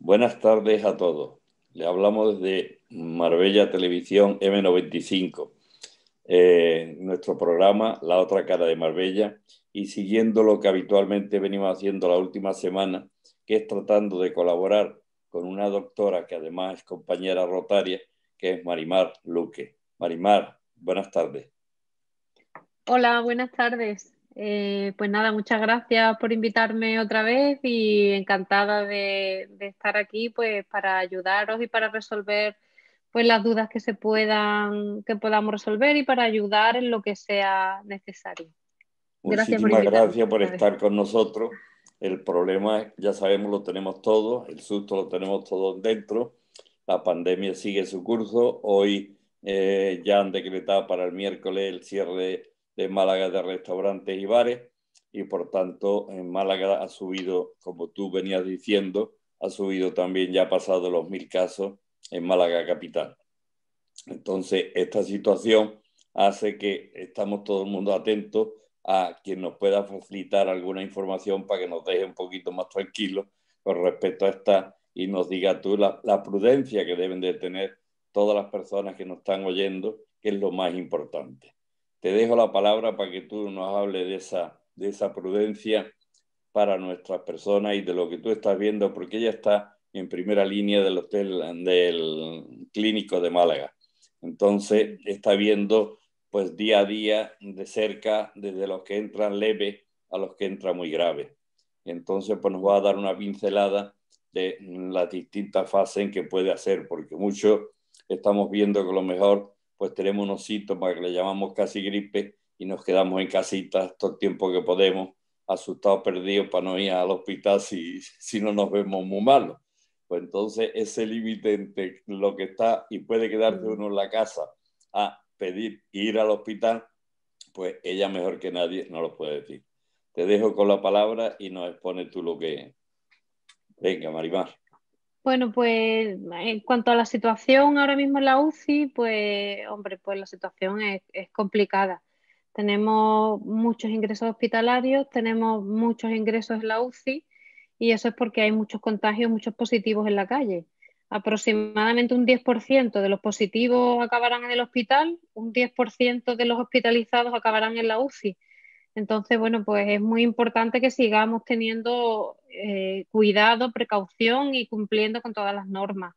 Buenas tardes a todos. Le hablamos desde Marbella Televisión M95, eh, nuestro programa La otra cara de Marbella, y siguiendo lo que habitualmente venimos haciendo la última semana, que es tratando de colaborar con una doctora que además es compañera rotaria, que es Marimar Luque. Marimar, buenas tardes. Hola, buenas tardes. Eh, pues nada, muchas gracias por invitarme otra vez y encantada de, estar aquí pues para ayudaros y para resolver pues las dudas que se puedan que podamos resolver y para ayudar en lo que sea necesario. Gracias gracias por estar con nosotros. El problema, ya sabemos, lo tenemos todos, el susto lo tenemos todos dentro. La pandemia sigue su curso. Hoy eh, ya han decretado para el miércoles el cierre de Málaga de restaurantes y bares y por tanto en Málaga ha subido, como tú venías diciendo, ha subido también, ya ha pasado los mil casos en Málaga capital. Entonces, esta situación hace que estamos todo el mundo atentos a quien nos pueda facilitar alguna información para que nos deje un poquito más tranquilos con respecto a esta y nos diga tú la, prudencia que deben de tener todas las personas que nos están oyendo, que es lo más importante. Te dejo la palabra para que tú nos hables de esa, de esa prudencia para nuestras personas y de lo que tú estás viendo, porque ella está en primera línea del hotel del clínico de Málaga. Entonces está viendo pues día a día de cerca desde los que entran leves a los que entran muy graves. Entonces pues nos va a dar una pincelada de las distintas fases en que puede hacer, porque mucho estamos viendo que lo mejor pues tenemos unos síntomas que le llamamos casi gripe y nos quedamos en casita todo el tiempo que podemos, asustados, perdidos, para no ir al hospital si, si no nos vemos muy malos. Pues entonces ese límite entre lo que está y puede quedarse mm. uno en la casa a pedir ir al hospital, pues ella mejor que nadie no lo puede decir. Te dejo con la palabra y nos expone tú lo que... Venga, Marimar. Bueno, pues en cuanto a la situación ahora mismo en la UCI, pues hombre, pues la situación es, complicada. Tenemos muchos ingresos hospitalarios, tenemos muchos ingresos en la UCI y eso es porque hay muchos contagios, muchos positivos en la calle. Aproximadamente un 10% de los positivos acabarán en el hospital, un 10% de los hospitalizados acabarán en la UCI. Entonces, bueno, pues es muy importante que sigamos teniendo eh, cuidado, precaución y cumpliendo con todas las normas.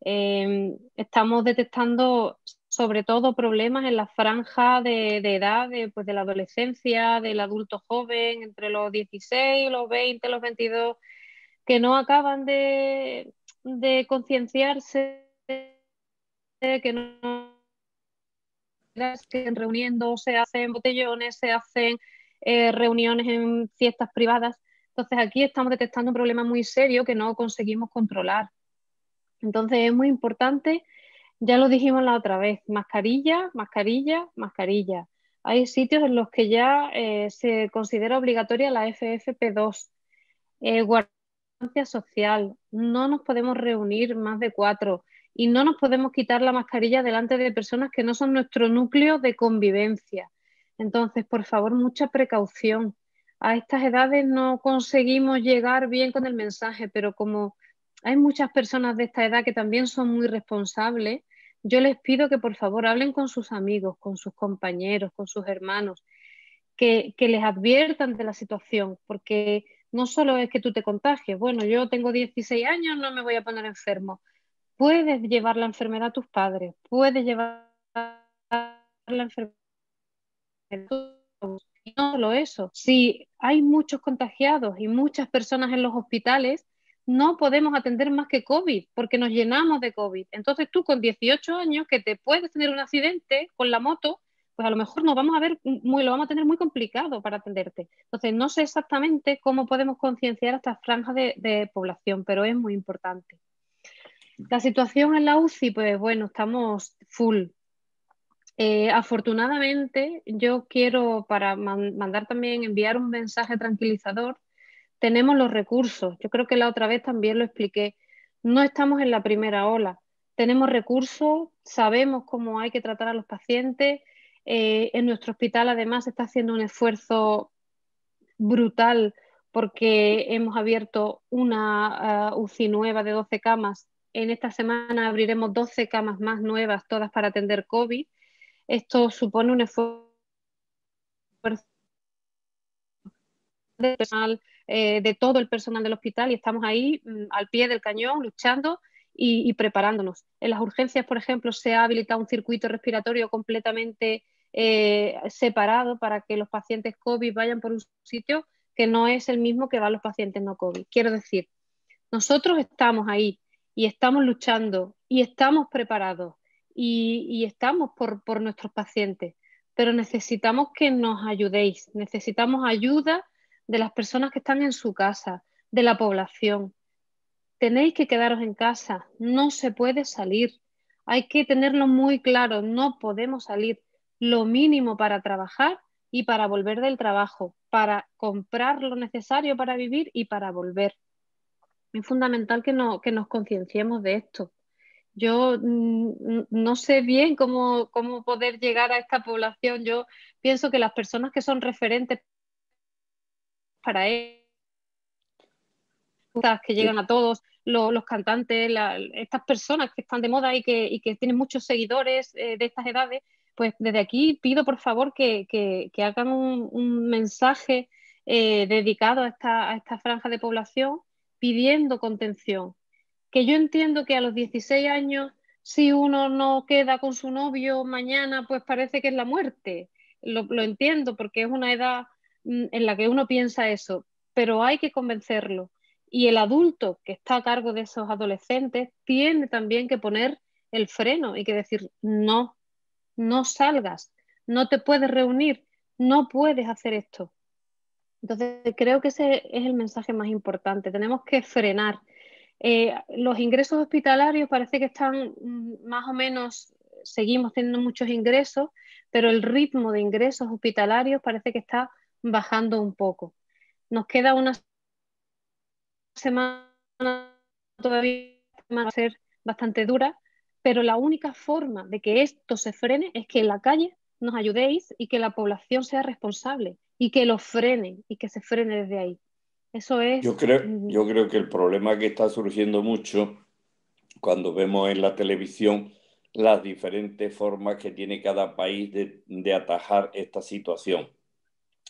Em, estamos detectando sobre todo problemas en la franja de, edad de, pues, de la adolescencia, del adulto joven, entre los 16, los 20, los 22, que no acaban de, concienciarse, que no que reuniendo se hacen botellones, se hacen eh, reuniones en fiestas privadas entonces aquí estamos detectando un problema muy serio que no conseguimos controlar. Entonces es muy importante, ya lo dijimos la otra vez, mascarilla, mascarilla, mascarilla. Hay sitios en los que ya eh, se considera obligatoria la FFP2, eh, social, no nos podemos reunir más de cuatro y no nos podemos quitar la mascarilla delante de personas que no son nuestro núcleo de convivencia. Entonces, por favor, mucha precaución a estas edades no conseguimos llegar bien con el mensaje, pero como hay muchas personas de esta edad que también son muy responsables, yo les pido que por favor hablen con sus amigos, con sus compañeros, con sus hermanos, que, les adviertan de la situación, porque no solo es que tú te contagies, bueno, yo tengo 16 años, no me voy a poner enfermo. Puedes llevar la enfermedad a tus padres, puedes llevar la enfermedad a tus no solo eso, si hay muchos contagiados y muchas personas en los hospitales, no podemos atender más que COVID, porque nos llenamos de COVID. Entonces tú con 18 años, que te puedes tener un accidente con la moto, pues a lo mejor nos vamos a ver muy, lo vamos a tener muy complicado para atenderte. Entonces no sé exactamente cómo podemos concienciar a estas franjas de, de, población, pero es muy importante. La situación en la UCI, pues bueno, estamos full. Eh, afortunadamente, yo quiero para mandar también enviar un mensaje tranquilizador. Tenemos los recursos. Yo creo que la otra vez también lo expliqué. No estamos en la primera ola. Tenemos recursos, sabemos cómo hay que tratar a los pacientes. Eh, en nuestro hospital, además, se está haciendo un esfuerzo brutal porque hemos abierto una ah, UCI nueva de 12 camas. En esta semana abriremos 12 camas más nuevas, todas para atender COVID. Esto supone un esfuerzo eh, de, todo el personal del hospital y estamos ahí mm, al pie del cañón luchando y, preparándonos. En las urgencias, por ejemplo, se ha habilitado un circuito respiratorio completamente eh, separado para que los pacientes COVID vayan por un sitio que no es el mismo que van los pacientes no COVID. Quiero decir, nosotros estamos ahí y estamos luchando y estamos preparados y, estamos por, nuestros pacientes, pero necesitamos que nos ayudéis, necesitamos ayuda de las personas que están en su casa, de la población. Tenéis que quedaros en casa, no se puede salir, hay que tenerlo muy claro, no podemos salir lo mínimo para trabajar y para volver del trabajo, para comprar lo necesario para vivir y para volver. Es fundamental que, no, que nos concienciemos de esto. Yo mm, no sé bien cómo, poder llegar a esta población. Yo pienso que las personas que son referentes para él, e-, que llegan a todos, los, cantantes, estas personas que están de moda y que, tienen muchos seguidores eh, de estas edades, pues desde aquí pido por favor que, hagan un, mensaje eh, dedicado a esta franja de población pidiendo contención, que yo entiendo que a los 16 años, si uno no queda con su novio mañana, pues parece que es la muerte. Lo, entiendo porque es una edad mm, en la que uno piensa eso, pero hay que convencerlo. Y el adulto que está a cargo de esos adolescentes tiene también que poner el freno y que decir, no, no salgas, no te puedes reunir, no puedes hacer esto. Entonces, creo que ese es el mensaje más importante. Tenemos que frenar, eh, los ingresos hospitalarios parece que están mm, más o menos, seguimos teniendo muchos ingresos, pero el ritmo de ingresos hospitalarios parece que está bajando un poco. Nos queda una semana todavía va a ser bastante dura, pero la única forma de que esto se frene es que en la calle nos ayudéis y que la población sea responsable y que lo frene y que se frene desde ahí es. Yo creo, yo creo que el problema que está surgiendo mucho cuando vemos en la televisión las diferentes formas que tiene cada país de, atajar esta situación.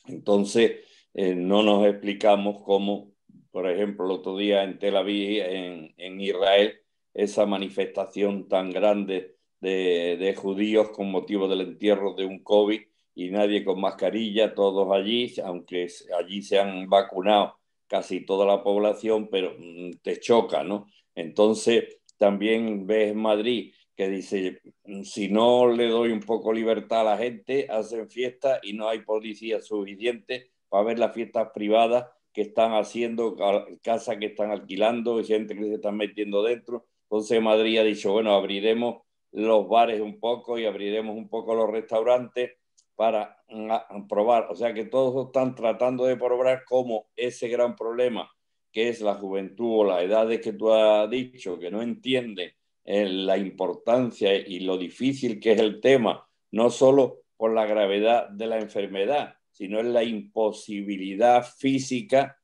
Entonces, eh, no nos explicamos cómo, por ejemplo, el otro día en Tel Aviv, en, Israel, esa manifestación tan grande de, de, judíos con motivo del entierro de un COVID y nadie con mascarilla, todos allí, aunque allí se han vacunado casi toda la población, pero mm, te choca, ¿no? Entonces, también ves Madrid que dice, mm, si no le doy un poco libertad a la gente, hacen fiestas y no hay policía suficiente para ver las fiestas privadas que están haciendo, casas que están alquilando, gente que se están metiendo dentro. Entonces Madrid ha dicho, bueno, abriremos los bares un poco y abriremos un poco los restaurantes para probar. O sea que todos están tratando de probar cómo ese gran problema que es la juventud o las edades que tú has dicho, que no entienden eh, la importancia y lo difícil que es el tema, no solo por la gravedad de la enfermedad, sino en la imposibilidad física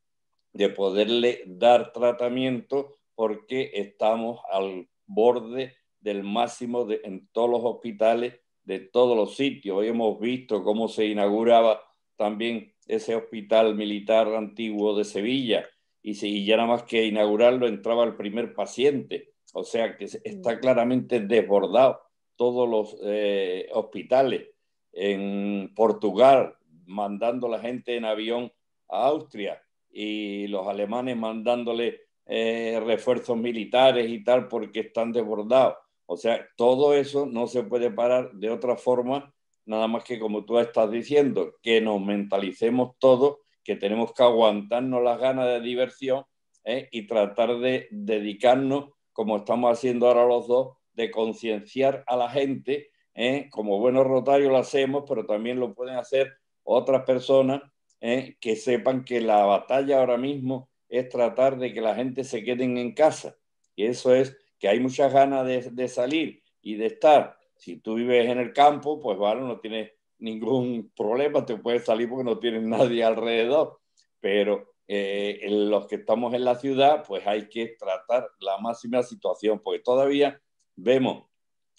de poderle dar tratamiento porque estamos al borde del máximo de, en todos los hospitales de todos los sitios. Hoy hemos visto cómo se inauguraba también ese hospital militar antiguo de Sevilla y, si ya nada más que inaugurarlo entraba el primer paciente. O sea que está mm. claramente desbordado todos los eh, hospitales. En Portugal, mandando la gente en avión a Austria y los alemanes mandándole eh, refuerzos militares y tal porque están desbordados. O sea, todo eso no se puede parar de otra forma, nada más que como tú estás diciendo, que nos mentalicemos todos, que tenemos que aguantarnos las ganas de diversión ¿eh? y tratar de dedicarnos, como estamos haciendo ahora los dos, de concienciar a la gente. ¿eh? Como buenos rotarios lo hacemos, pero también lo pueden hacer otras personas ¿eh? que sepan que la batalla ahora mismo es tratar de que la gente se queden en casa. Y eso es que hay muchas ganas de, salir y de estar. Si tú vives en el campo, pues bueno, no tienes ningún problema, te puedes salir porque no tienes nadie alrededor. Pero eh, los que estamos en la ciudad, pues hay que tratar la máxima situación, porque todavía vemos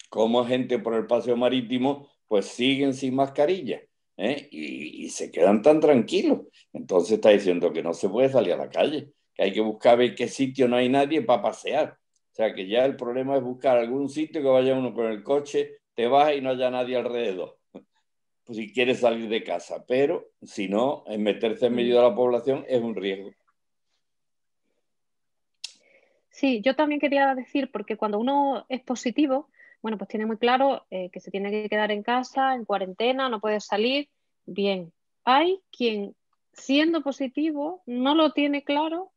cómo gente por el paseo marítimo, pues siguen sin mascarilla. ¿eh? y se quedan tan tranquilos. Entonces está diciendo que no se puede salir a la calle, que hay que buscar ver qué sitio no hay nadie para pasear o sea que ya el problema es buscar algún sitio que vaya uno con el coche, te vas y no haya nadie alrededor, pues si quieres salir de casa. Pero si no, meterse en medio de la población es un riesgo. Sí, yo también quería decir, porque cuando uno es positivo, bueno, pues tiene muy claro eh, que se tiene que quedar en casa, en cuarentena, no puede salir. Bien, hay quien siendo positivo no lo tiene claro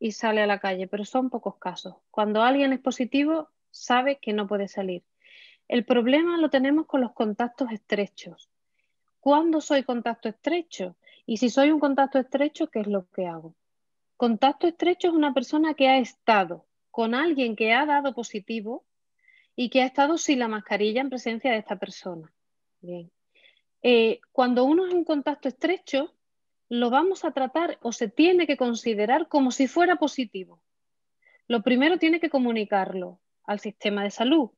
y sale a la calle, pero son pocos casos. Cuando alguien es positivo, sabe que no puede salir. El problema lo tenemos con los contactos estrechos. ¿Cuándo soy contacto estrecho? Y si soy un contacto estrecho, ¿qué es lo que hago? Contacto estrecho es una persona que ha estado con alguien que ha dado positivo y que ha estado sin la mascarilla en presencia de esta persona. Bien. Eh, cuando uno es un contacto estrecho, lo vamos a tratar o se tiene que considerar como si fuera positivo. Lo primero tiene que comunicarlo al sistema de salud.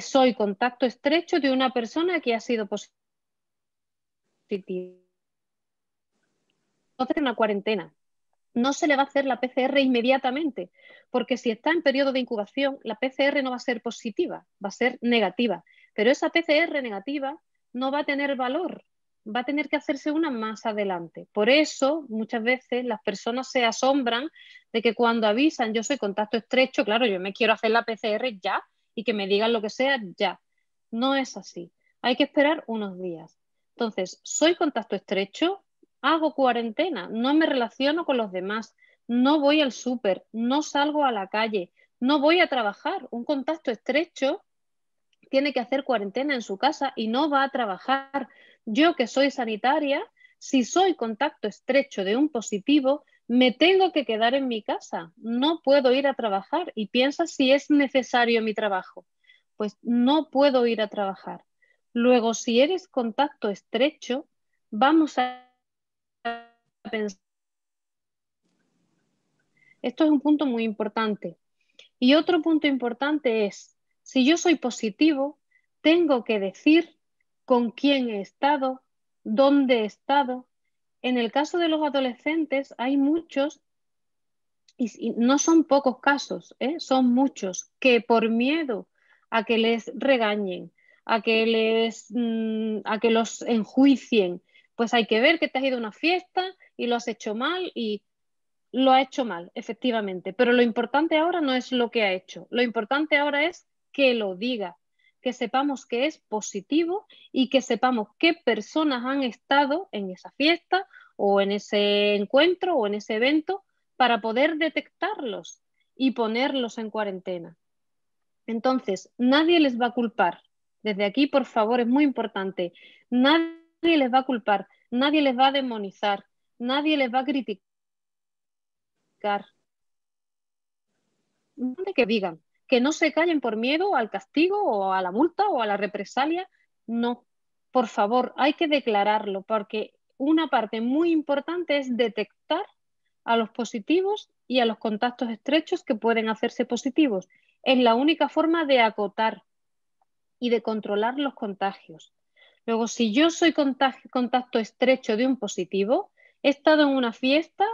soy contacto estrecho de una persona que ha sido positiva. Entonces, una cuarentena. No se le va a hacer la PCR inmediatamente, porque si está en periodo de incubación, la PCR no va a ser positiva, va a ser negativa. Pero esa PCR negativa no va a tener valor va a tener que hacerse una más adelante. Por eso, muchas veces las personas se asombran de que cuando avisan, yo soy contacto estrecho, claro, yo me quiero hacer la PCR ya y que me digan lo que sea ya. No es así. Hay que esperar unos días. Entonces, soy contacto estrecho, hago cuarentena, no me relaciono con los demás, no voy al súper, no salgo a la calle, no voy a trabajar. Un contacto estrecho tiene que hacer cuarentena en su casa y no va a trabajar, yo que soy sanitaria, si soy contacto estrecho de un positivo, me tengo que quedar en mi casa, no puedo ir a trabajar y piensa si es necesario mi trabajo. Pues no puedo ir a trabajar. Luego, si eres contacto estrecho, vamos a pensar. Esto es un punto muy importante. Y otro punto importante es, si yo soy positivo, tengo que decir con quién he estado, dónde he estado. En el caso de los adolescentes hay muchos, y, no son pocos casos, ¿eh? son muchos, que por miedo a que les regañen, a que, les, mm, a que los enjuicien, pues hay que ver que te has ido a una fiesta y lo has hecho mal y lo ha hecho mal, efectivamente. Pero lo importante ahora no es lo que ha hecho, lo importante ahora es que lo diga, que sepamos que es positivo y que sepamos qué personas han estado en esa fiesta o en ese encuentro o en ese evento para poder detectarlos y ponerlos en cuarentena. Entonces, nadie les va a culpar. Desde aquí, por favor, es muy importante. Nadie les va a culpar, nadie les va a demonizar, nadie les va a criticar. De que digan, que no se callen por miedo al castigo o a la multa o a la represalia. No, por favor, hay que declararlo porque una parte muy importante es detectar a los positivos y a los contactos estrechos que pueden hacerse positivos. Es la única forma de acotar y de controlar los contagios. Luego, si yo soy contacto estrecho de un positivo, he estado en una fiesta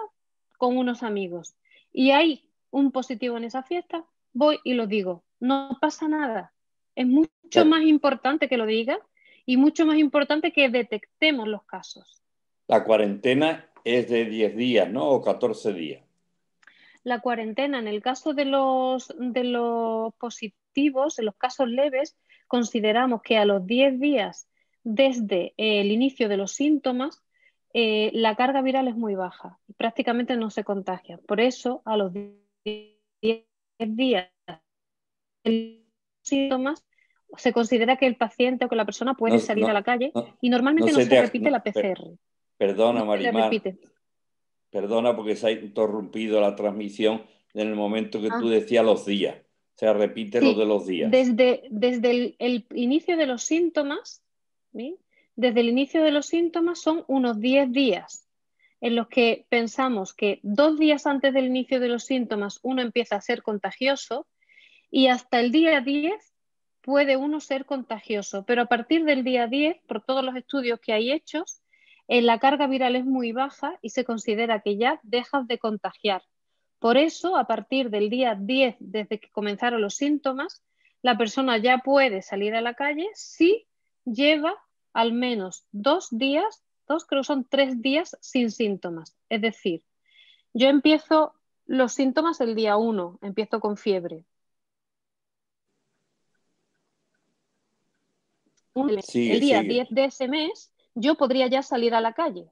con unos amigos y hay un positivo en esa fiesta, voy y lo digo. No pasa nada. Es mucho más importante que lo diga y mucho más importante que detectemos los casos. La cuarentena es de 10 días, ¿no? O 14 días. La cuarentena, en el caso de los, de los positivos, en los casos leves, consideramos que a los 10 días desde el inicio de los síntomas, eh, la carga viral es muy baja y prácticamente no se contagia. Por eso, a los 10 días síntomas, se considera que el paciente o que la persona puede salir a la calle y normalmente no se, repite la PCR. perdona, Marimar. Perdona porque se ha interrumpido la transmisión en el momento que ah. tú decías los días. O sea, repite lo de los días. Desde, desde el, inicio de los síntomas, desde el inicio de los síntomas son unos 10 días en los que pensamos que dos días antes del inicio de los síntomas uno empieza a ser contagioso y hasta el día 10 puede uno ser contagioso, pero a partir del día 10, por todos los estudios que hay hechos, eh, la carga viral es muy baja y se considera que ya dejas de contagiar. Por eso, a partir del día 10, desde que comenzaron los síntomas, la persona ya puede salir a la calle si lleva al menos dos días creo que son tres días sin síntomas. Es decir, yo empiezo los síntomas el día uno, empiezo con fiebre. el día 10 de ese mes yo podría ya salir a la calle,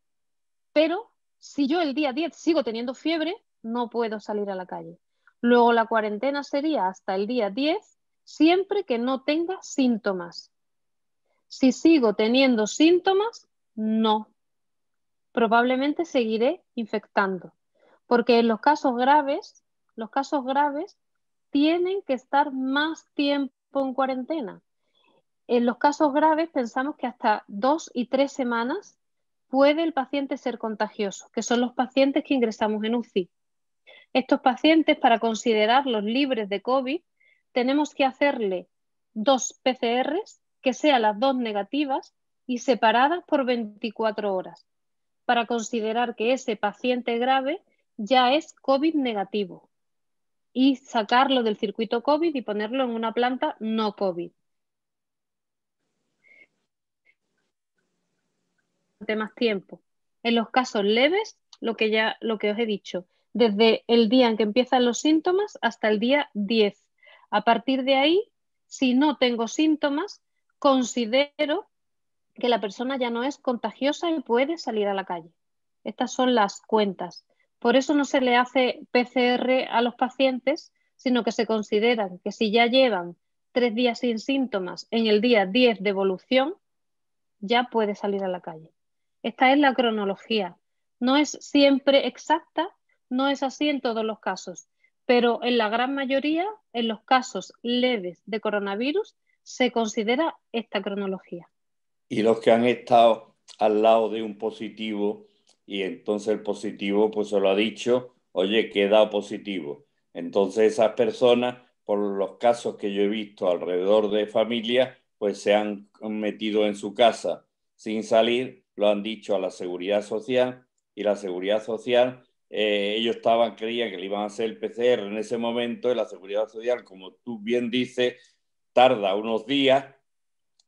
pero si yo el día 10 sigo teniendo fiebre, no puedo salir a la calle. Luego la cuarentena sería hasta el día 10, siempre que no tenga síntomas. Si sigo teniendo síntomas, no. Probablemente seguiré infectando, porque en los casos graves, los casos graves tienen que estar más tiempo en cuarentena. En los casos graves pensamos que hasta dos y tres semanas puede el paciente ser contagioso, que son los pacientes que ingresamos en UCI. Estos pacientes, para considerarlos libres de COVID, tenemos que hacerle dos PCRs, que sean las dos negativas, y separadas por 24 horas para considerar que ese paciente grave ya es COVID negativo y sacarlo del circuito COVID y ponerlo en una planta no COVID. De más tiempo. En los casos leves, lo que ya lo que os he dicho, desde el día en que empiezan los síntomas hasta el día 10. A partir de ahí, si no tengo síntomas, considero que la persona ya no es contagiosa y puede salir a la calle. Estas son las cuentas. Por eso no se le hace PCR a los pacientes, sino que se consideran que si ya llevan tres días sin síntomas en el día 10 de evolución, ya puede salir a la calle. Esta es la cronología. No es siempre exacta, no es así en todos los casos, pero en la gran mayoría, en los casos leves de coronavirus, se considera esta cronología y los que han estado al lado de un positivo y entonces el positivo pues se lo ha dicho, oye, queda positivo. Entonces esas personas, por los casos que yo he visto alrededor de familias, pues se han metido en su casa sin salir, lo han dicho a la seguridad social y la seguridad social, eh, ellos estaban, creían que le iban a hacer el PCR en ese momento y la seguridad social, como tú bien dices, tarda unos días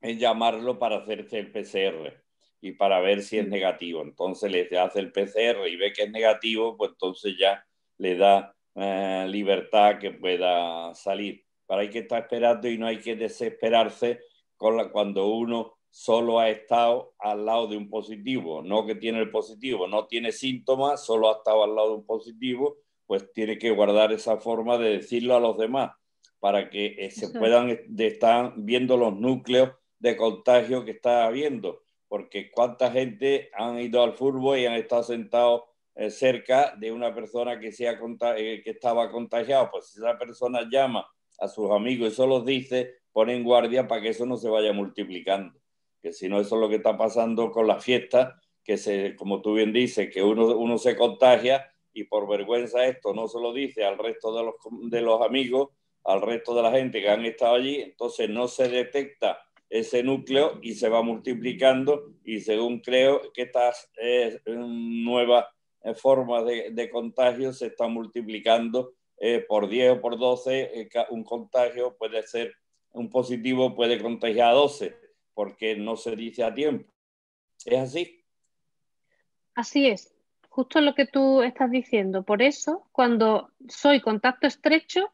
en llamarlo para hacerse el PCR y para ver si es mm. negativo. Entonces le hace el PCR y ve que es negativo, pues entonces ya le da eh, libertad que pueda salir. Pero hay que estar esperando y no hay que desesperarse con la, cuando uno solo ha estado al lado de un positivo, no que tiene el positivo, no tiene síntomas, solo ha estado al lado de un positivo, pues tiene que guardar esa forma de decirlo a los demás para que eh, se puedan de, estar viendo los núcleos de contagio que está habiendo, porque cuánta gente han ido al fútbol y han estado sentados eh, cerca de una persona que, sea eh, que estaba contagiado Pues si esa persona llama a sus amigos y eso los dice, ponen guardia para que eso no se vaya multiplicando. Que si no, eso es lo que está pasando con las fiestas, que se, como tú bien dices, que uno, uno se contagia y por vergüenza esto no se lo dice al resto de los, de los amigos, al resto de la gente que han estado allí, entonces no se detecta ese núcleo y se va multiplicando y según creo que estas eh, nuevas eh, formas de, de, contagio se está multiplicando eh, por 10 o por 12, eh, un contagio puede ser, un positivo puede contagiar a 12, porque no se dice a tiempo. ¿Es así? Así es, justo lo que tú estás diciendo. Por eso, cuando soy contacto estrecho,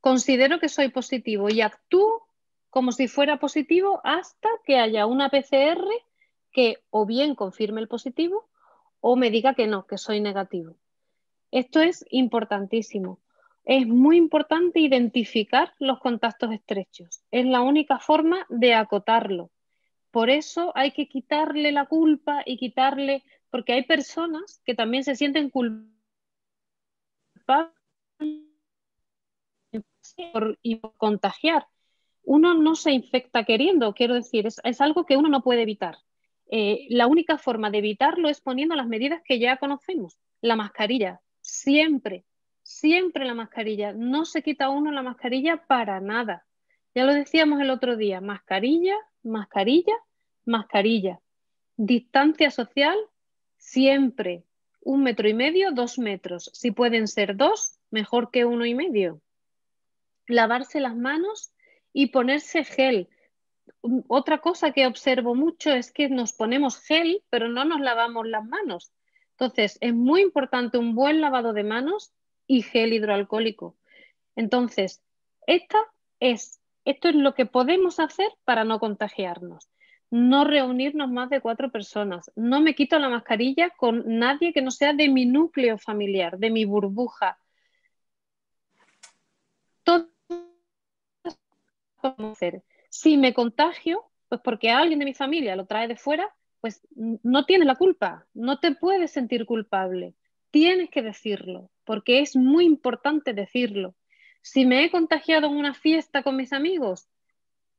considero que soy positivo y actúo como si fuera positivo hasta que haya una PCR que o bien confirme el positivo o me diga que no, que soy negativo. Esto es importantísimo. Es muy importante identificar los contactos estrechos. Es la única forma de acotarlo. Por eso hay que quitarle la culpa y quitarle, porque hay personas que también se sienten culpables y contagiar uno no se infecta queriendo, quiero decir, es, algo que uno no puede evitar. Eh, la única forma de evitarlo es poniendo las medidas que ya conocemos. La mascarilla, siempre, siempre la mascarilla. No se quita uno la mascarilla para nada. Ya lo decíamos el otro día, mascarilla, mascarilla, mascarilla. Distancia social, siempre. Un metro y medio, dos metros. Si pueden ser dos, mejor que uno y medio. Lavarse las manos y ponerse gel. Mm, otra cosa que observo mucho es que nos ponemos gel, pero no nos lavamos las manos. Entonces, es muy importante un buen lavado de manos y gel hidroalcohólico. Entonces, esta es, esto es lo que podemos hacer para no contagiarnos. No reunirnos más de cuatro personas. No me quito la mascarilla con nadie que no sea de mi núcleo familiar, de mi burbuja, conocer, Si me contagio, pues porque alguien de mi familia lo trae de fuera, pues no tienes la culpa, no te puedes sentir culpable, tienes que decirlo, porque es muy importante decirlo. Si me he contagiado en una fiesta con mis amigos,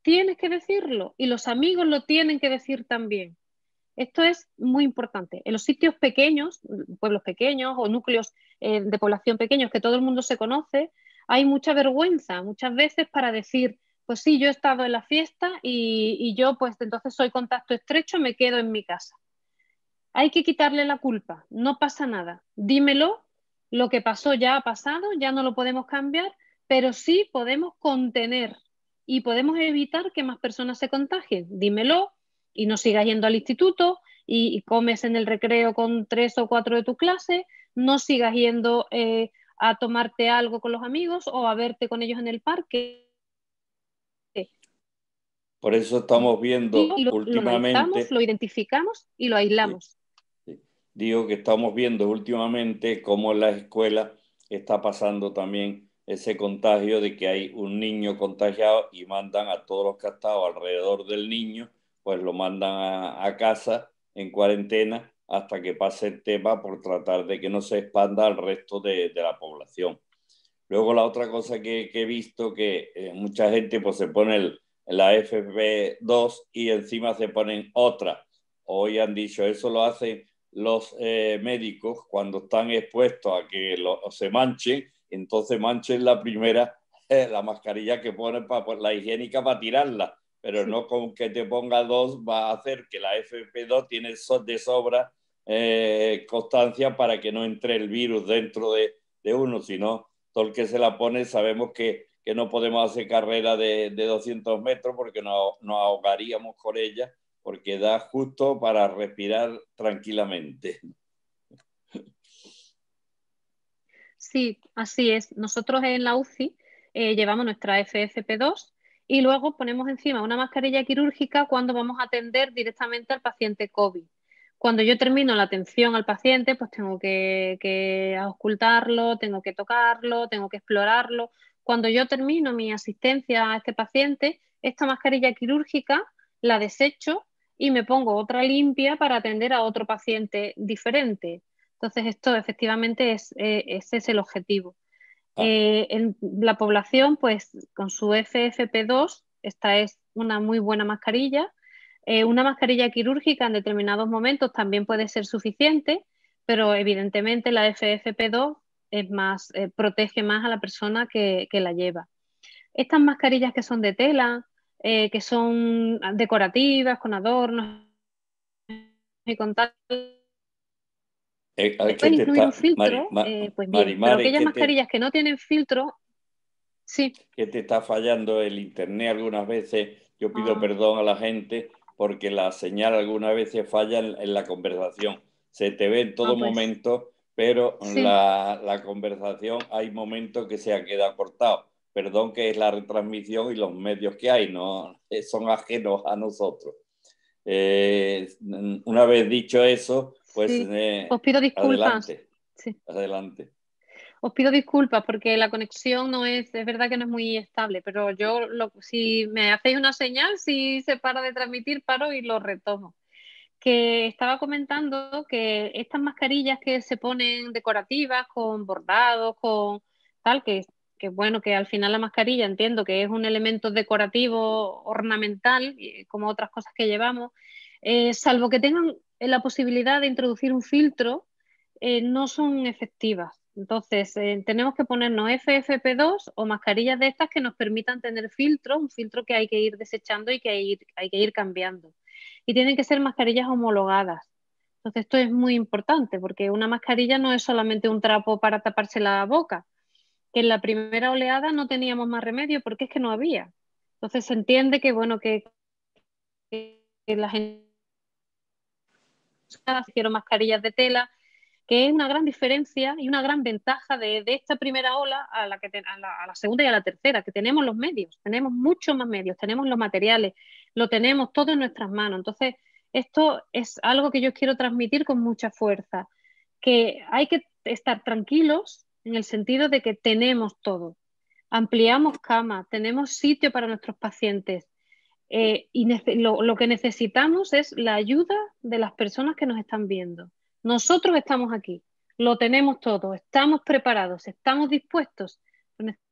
tienes que decirlo y los amigos lo tienen que decir también. Esto es muy importante. En los sitios pequeños, mm, pueblos pequeños o núcleos eh, de población pequeños que todo el mundo se conoce, hay mucha vergüenza muchas veces para decir, pues sí, yo he estado en la fiesta y, yo pues entonces soy contacto estrecho, me quedo en mi casa. Hay que quitarle la culpa, no pasa nada. Dímelo, lo que pasó ya ha pasado, ya no lo podemos cambiar, pero sí podemos contener y podemos evitar que más personas se contagien. Dímelo y no sigas yendo al instituto y, comes en el recreo con tres o cuatro de tu clase, no sigas yendo eh, a tomarte algo con los amigos o a verte con ellos en el parque. Por eso estamos viendo últimamente. Lo, identificamos y lo aislamos. Digo que estamos viendo últimamente cómo la escuela está pasando también ese contagio de que hay un niño contagiado y mandan a todos los que han alrededor del niño, pues lo mandan a, casa en cuarentena hasta que pase el tema por tratar de que no se expanda al resto de, la población. Luego la otra cosa que, he visto que eh, mucha gente pues se pone el, la FP2 y encima se ponen otra. Hoy han dicho, eso lo hacen los eh, médicos cuando están expuestos a que lo, se manchen, entonces manchen la primera, la mascarilla que ponen para pues, la higiénica para tirarla, pero no con que te ponga dos va a hacer que la FP2 tiene de sobra eh, constancia para que no entre el virus dentro de, de uno, sino todo el que se la pone sabemos que que no podemos hacer carrera de, 200 metros porque nos, ahogaríamos con ella, porque da justo para respirar tranquilamente. Sí, así es. Nosotros en la UCI eh, llevamos nuestra FFP2 y luego ponemos encima una mascarilla quirúrgica cuando vamos a atender directamente al paciente COVID. Cuando yo termino la atención al paciente, pues tengo que, que, auscultarlo, tengo que tocarlo, tengo que explorarlo. Cuando yo termino mi asistencia a este paciente, esta mascarilla quirúrgica la desecho y me pongo otra limpia para atender a otro paciente diferente. Entonces, esto efectivamente es, eh, ese es el objetivo. Ah. Eh, en la población, pues con su FFP2, esta es una muy buena mascarilla. Eh, una mascarilla quirúrgica en determinados momentos también puede ser suficiente, pero evidentemente la FFP2 es más, eh, protege más a la persona que, la lleva. Estas mascarillas que son de tela, eh, que son decorativas, con adornos y con tal. Eh, incluir filtro, eh, pues pero aquellas mascarillas que no tienen filtro, sí. Que te está fallando el internet algunas veces. Yo pido ah. perdón a la gente porque la señal algunas veces falla en, la conversación. Se te ve en todo ah, pues. momento pero la, conversación hay momentos que se ha quedado cortado. Perdón que es la retransmisión y los medios que hay, no son ajenos a nosotros. Eh, una vez dicho eso, pues... Eh, Os pido disculpas. Adelante. Os pido disculpas porque la conexión no es, es verdad que no es muy estable, pero yo, si me hacéis una señal, si se para de transmitir, paro y lo retomo que estaba comentando que estas mascarillas que se ponen decorativas, con bordados, con tal, que, bueno, que al final la mascarilla entiendo que es un elemento decorativo, ornamental, como otras cosas que llevamos, eh, salvo que tengan eh, la posibilidad de introducir un filtro, eh, no son efectivas. Entonces, tenemos que ponernos FFP2 o mascarillas de estas que nos permitan tener filtro, un filtro que hay que ir desechando y que hay que ir cambiando y tienen que ser mascarillas homologadas. Entonces esto es muy importante porque una mascarilla no es solamente un trapo para taparse la boca, que en la primera oleada no teníamos más remedio porque es que no había. Entonces se entiende que bueno que, la gente quiero mascarillas de tela, que es una gran diferencia y una gran ventaja de, esta primera ola a la, que segunda y a la tercera, que tenemos los medios, tenemos muchos más medios, tenemos los materiales, lo tenemos todo en nuestras manos. Entonces, esto es algo que yo quiero transmitir con mucha fuerza, que hay que estar tranquilos en el sentido de que tenemos todo. Ampliamos cama, tenemos sitio para nuestros pacientes eh, y lo, lo que necesitamos es la ayuda de las personas que nos están viendo. Nosotros estamos aquí, lo tenemos todo, estamos preparados, estamos dispuestos,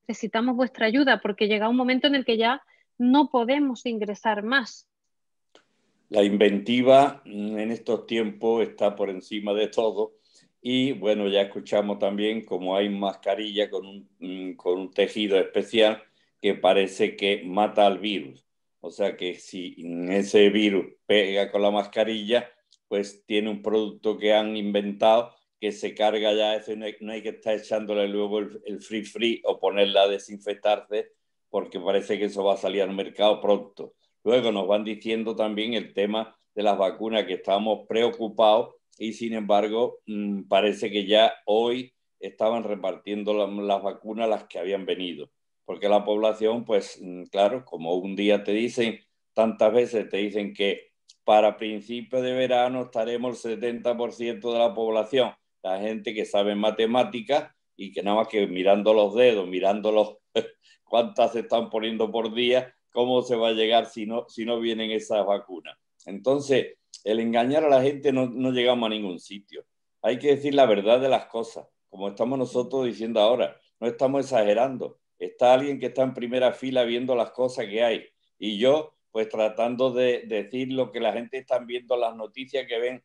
necesitamos vuestra ayuda porque llega un momento en el que ya no podemos ingresar más. La inventiva mm, en estos tiempos está por encima de todo. Y bueno, ya escuchamos también como hay mascarilla con un, mm, tejido especial que parece que mata al virus. O sea que si mm, ese virus pega con la mascarilla, pues tiene un producto que han inventado que se carga ya, no hay, no hay que estar echándole luego el free free o ponerla a desinfectarse porque parece que eso va a salir al mercado pronto. Luego nos van diciendo también el tema de las vacunas que estamos preocupados y sin embargo mm, parece que ya hoy estaban repartiendo las vacunas las que habían venido, porque la población, pues mm, claro, como un día te dicen, tantas veces te dicen que para principios de verano estaremos el 70% de la población, la gente que sabe matemáticas y que nada más que mirando los dedos, mirando los, cuántas se están poniendo por día, cómo se va a llegar si no, si no vienen esas vacunas. Entonces, el engañar a la gente no, no llegamos a ningún sitio. Hay que decir la verdad de las cosas, como estamos nosotros diciendo ahora. No estamos exagerando. Está alguien que está en primera fila viendo las cosas que hay. Y yo, pues tratando de decir lo que la gente está viendo, las noticias que ven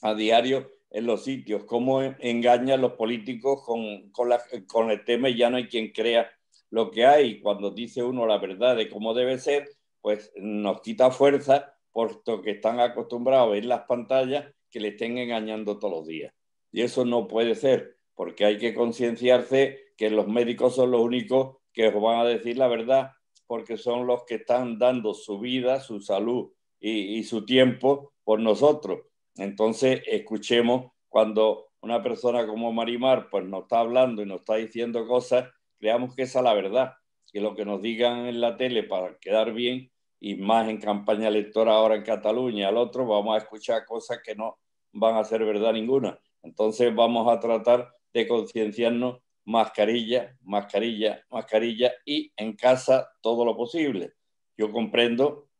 a diario en los sitios, cómo engañan los políticos con, con, con el tema y ya no hay quien crea lo que hay cuando dice uno la verdad de cómo debe ser, pues nos quita fuerza, puesto que están acostumbrados a ver las pantallas que le estén engañando todos los días. Y eso no puede ser, porque hay que concienciarse que los médicos son los únicos que os van a decir la verdad, porque son los que están dando su vida, su salud y, su tiempo por nosotros. Entonces, escuchemos cuando una persona como Marimar pues nos está hablando y nos está diciendo cosas Creamos que esa es la verdad, que lo que nos digan en la tele para quedar bien y más en campaña electoral ahora en Cataluña, al otro vamos a escuchar cosas que no van a ser verdad ninguna. Entonces vamos a tratar de concienciarnos mascarilla, mascarilla, mascarilla y en casa todo lo posible. Yo comprendo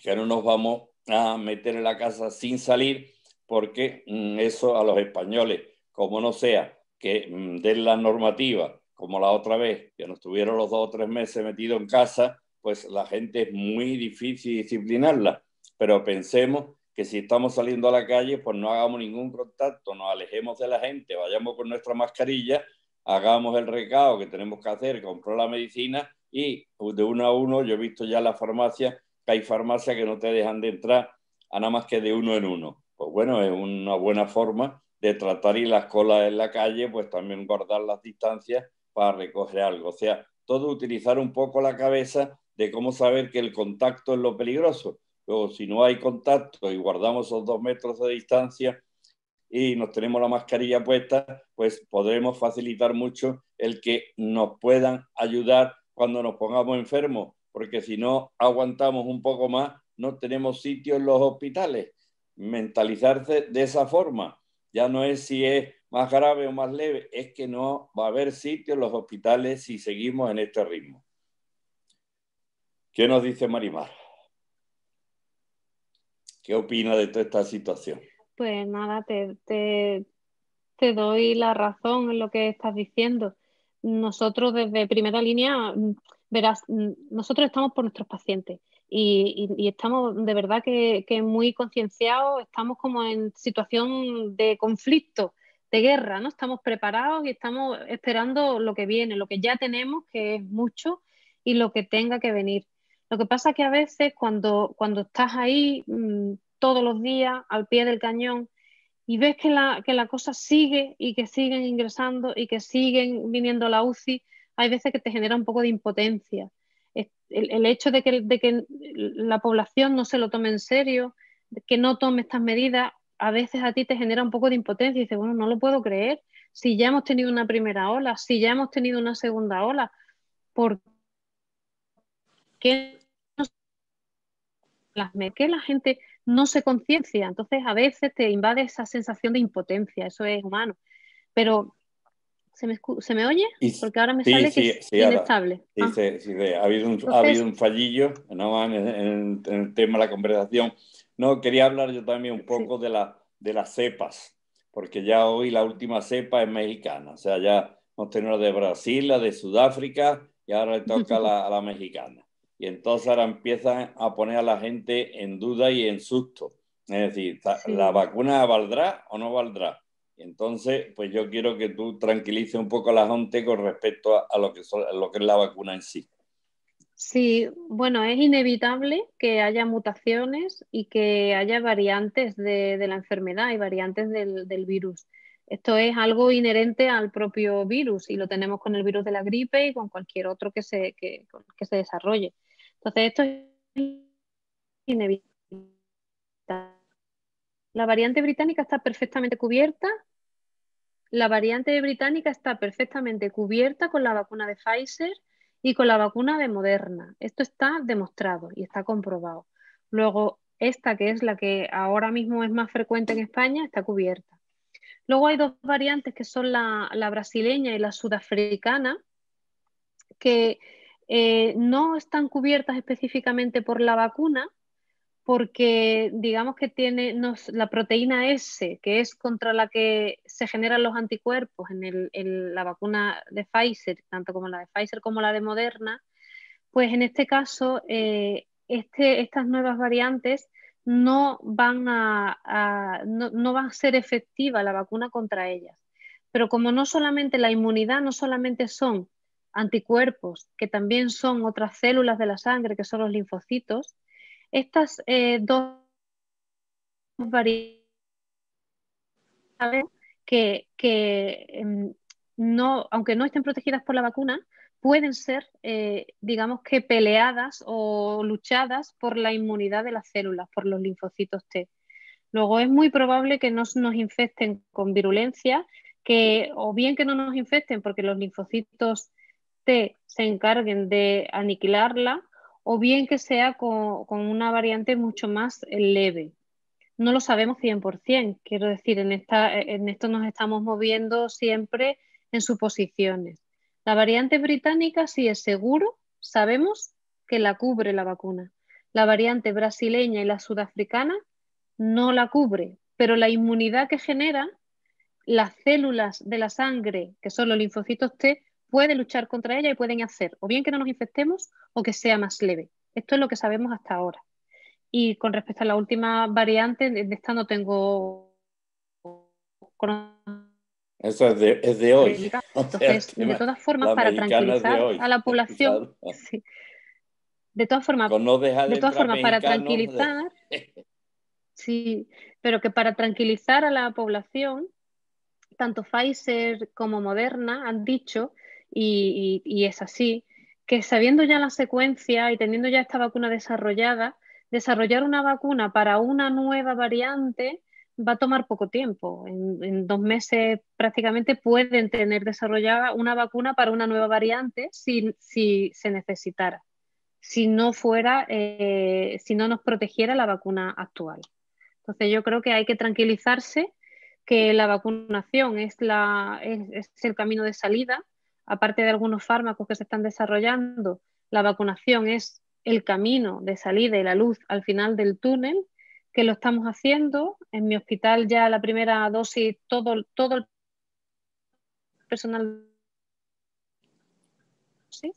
que no nos vamos a meter en la casa sin salir porque mm, eso a los españoles, como no sea que mm, den la normativa como la otra vez, que nos tuvieron los dos o tres meses metidos en casa, pues la gente es muy difícil disciplinarla. Pero pensemos que si estamos saliendo a la calle, pues no hagamos ningún contacto, nos alejemos de la gente, vayamos con nuestra mascarilla, hagamos el recado que tenemos que hacer, compró la medicina y de uno a uno, yo he visto ya la farmacia, que hay farmacias que no te dejan de entrar a nada más que de uno en uno. Pues bueno, es una buena forma de tratar y las colas en la calle, pues también guardar las distancias para recoger algo. O sea, todo utilizar un poco la cabeza de cómo saber que el contacto es lo peligroso. o si no hay contacto y guardamos esos dos metros de distancia y nos tenemos la mascarilla puesta, pues podremos facilitar mucho el que nos puedan ayudar cuando nos pongamos enfermos, porque si no aguantamos un poco más, no tenemos sitio en los hospitales. Mentalizarse de esa forma, ya no es si es más grave o más leve, es que no va a haber sitio en los hospitales si seguimos en este ritmo. ¿Qué nos dice Marimar? ¿Qué opina de toda esta situación? Pues nada, te, doy la razón en lo que estás diciendo. Nosotros desde primera línea, verás, nosotros estamos por nuestros pacientes. Y, estamos de verdad que muy concienciados, estamos como en situación de conflicto guerra, ¿no? Estamos preparados y estamos esperando lo que viene, lo que ya tenemos, que es mucho, y lo que tenga que venir. Lo que pasa que a veces cuando, cuando estás ahí mm, todos los días al pie del cañón y ves que la, que la cosa sigue y que siguen ingresando y que siguen viniendo la UCI, hay veces que te genera un poco de impotencia. El, hecho de que, de que la población no se lo tome en serio, que no tome estas medidas a veces a ti te genera un poco de impotencia y dices, bueno, no lo puedo creer, si ya hemos tenido una primera ola, si ya hemos tenido una segunda ola, ¿por qué, la gente no se conciencia? Entonces a veces te invade esa sensación de impotencia, eso es humano. Pero ¿Se me, oye? Porque ahora me sale que es inestable. Ah. ha, habido un, fallillo en, el tema de la conversación, no, quería hablar yo también un poco de, la, de las cepas, porque ya hoy la última cepa es mexicana, o sea, ya hemos tenido la de Brasil, la de Sudáfrica y ahora le toca a la mexicana. Y entonces ahora empiezan a poner a la gente en duda y en susto. Es decir, ¿la vacuna valdrá o no valdrá? Entonces, pues yo quiero que tú tranquilices un poco a la gente con respecto a, lo, que a lo que es la vacuna en sí. Sí, bueno, es inevitable que haya mutaciones y que haya variantes de, la enfermedad y variantes del, virus. Esto es algo inherente al propio virus y lo tenemos con el virus de la gripe y con cualquier otro que se desarrolle. Entonces, esto es inevitable. La variante británica está perfectamente cubierta. La variante británica está perfectamente cubierta con la vacuna de Pfizer y con la vacuna de Moderna. Esto está demostrado y está comprobado. Luego, esta que es la que ahora mismo es más frecuente en España, está cubierta. Luego hay dos variantes que son la, brasileña y la sudafricana, que eh, no están cubiertas específicamente por la vacuna, porque digamos que tiene la proteína S, que es contra la que se generan los anticuerpos en, la vacuna de Pfizer, tanto como la de Pfizer como la de Moderna, pues en este caso eh, este, estas nuevas variantes no van a, a ser efectiva la vacuna contra ellas. Pero como no solamente la inmunidad, no solamente son anticuerpos, que también son otras células de la sangre, que son los linfocitos, estas eh, dos variables que, em, no, aunque no estén protegidas por la vacuna, pueden ser, eh, digamos que, peleadas o luchadas por la inmunidad de las células, por los linfocitos T. Luego es muy probable que no nos infecten con virulencia, que o bien que no nos infecten porque los linfocitos T se encarguen de aniquilarla o bien que sea con, una variante mucho más eh, leve. No lo sabemos 100%, quiero decir, en, eh, en esto nos estamos moviendo siempre en suposiciones. La variante británica si es seguro, sabemos que la cubre la vacuna. La variante brasileña y la sudafricana no la cubre, pero la inmunidad que genera las células de la sangre, que son los linfocitos T, ...pueden luchar contra ella y pueden hacer o bien que no nos infectemos o que sea más leve. Esto es lo que sabemos hasta ahora. Y con respecto a la última variante, de esta no tengo. Eso es de, hoy. Entonces, de todas formas, para tranquilizar a la población. De todas formas, de todas formas para tranquilizar. sí, pero que para tranquilizar a la población, tanto Pfizer como Moderna han dicho y, es así, que sabiendo ya la secuencia y teniendo ya esta vacuna desarrollada, desarrollar una vacuna para una nueva variante va a tomar poco tiempo. En, dos meses prácticamente pueden tener desarrollada una vacuna para una nueva variante si, se necesitara, si no fuera, eh, si no nos protegiera la vacuna actual. Entonces yo creo que hay que tranquilizarse que la vacunación es, la, es el camino de salida aparte de algunos fármacos que se están desarrollando, la vacunación es el camino de salida y la luz al final del túnel, que lo estamos haciendo. En mi hospital ya la primera dosis, todo, todo el personal... ¿sí?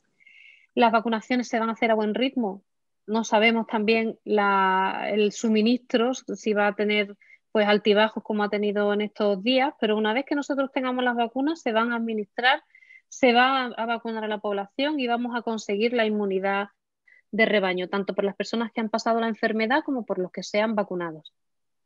Las vacunaciones se van a hacer a buen ritmo. No sabemos también el suministro, si va a tener pues altibajos como ha tenido en estos días, pero una vez que nosotros tengamos las vacunas, se van a administrar se va a vacunar a la población y vamos a conseguir la inmunidad de rebaño, tanto por las personas que han pasado la enfermedad como por los que sean vacunados.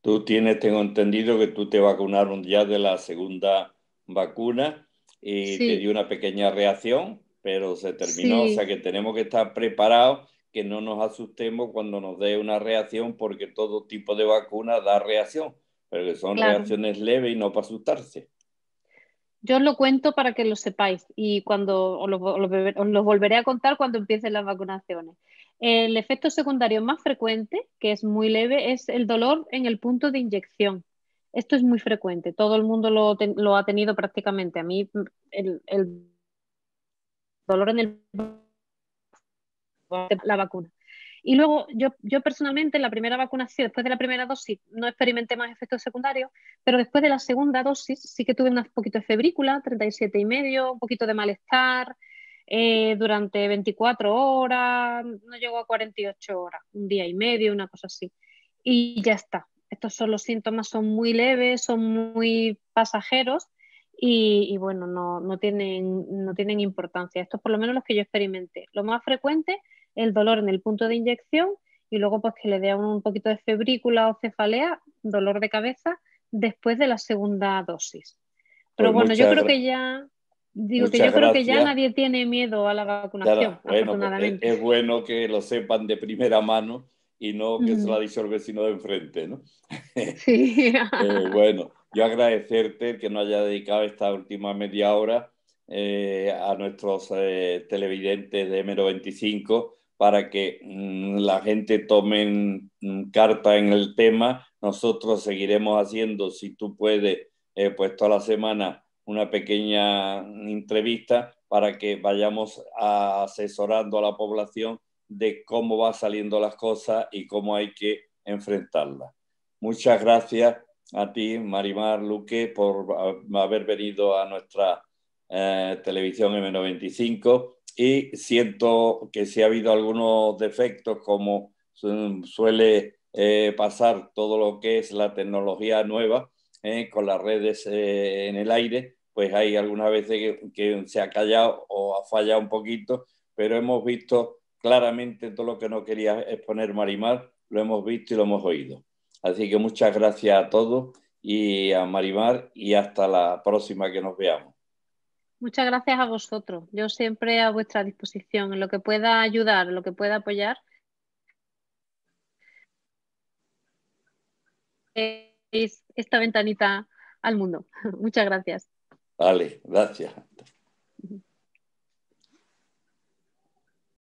Tú tienes, tengo entendido que tú te vacunaron ya de la segunda vacuna y te dio una pequeña reacción, pero se terminó, o sea que tenemos que estar preparados, que no nos asustemos cuando nos dé una reacción, porque todo tipo de vacuna da reacción, pero que son reacciones leves y no para asustarse. Yo os lo cuento para que lo sepáis y cuando os lo, volveré a contar cuando empiecen las vacunaciones. El efecto secundario más frecuente, que es muy leve, es el dolor en el punto de inyección. Esto es muy frecuente, todo el mundo lo, ha tenido prácticamente. A mí el, el dolor en el la vacuna. Y luego yo, yo personalmente en la primera vacunación, después de la primera dosis, no experimenté más efectos secundarios, pero después de la segunda dosis sí que tuve un poquito de febrícula, 37 y medio, un poquito de malestar eh, durante 24 horas, no llegó a 48 horas, un día y medio, una cosa así. Y ya está. Estos son los síntomas, son muy leves, son muy pasajeros y, bueno, no, tienen, no tienen importancia. Estos por lo menos los que yo experimenté. Lo más frecuente el dolor en el punto de inyección y luego pues que le dé un, poquito de febrícula o cefalea, dolor de cabeza después de la segunda dosis. Pues Pero bueno, yo creo que ya digo que yo creo que ya nadie tiene miedo a la vacunación. Pues, es, bueno que lo sepan de primera mano y no que se la ha sino de enfrente, ¿no? Eh, bueno, yo agradecerte que nos haya dedicado esta última media hora eh, a nuestros eh, televidentes de M25 para que mm, la gente tome mm, carta en el tema. Nosotros seguiremos haciendo, si tú puedes, eh, pues toda la semana una pequeña entrevista para que vayamos asesorando a la población de cómo van saliendo las cosas y cómo hay que enfrentarlas. Muchas gracias a ti, Marimar Luque, por ah, haber venido a nuestra eh, televisión M95 y siento que si ha habido algunos defectos, como suele eh, pasar todo lo que es la tecnología nueva eh, con las redes eh, en el aire, pues hay algunas veces que, que, se ha callado o ha fallado un poquito, pero hemos visto claramente todo lo que no quería exponer Marimar, lo hemos visto y lo hemos oído. Así que muchas gracias a todos y a Marimar y hasta la próxima que nos veamos. Muchas gracias a vosotros. Yo siempre a vuestra disposición, en lo que pueda ayudar, lo que pueda apoyar. Eh, es esta ventanita al mundo. Muchas gracias. Vale, gracias.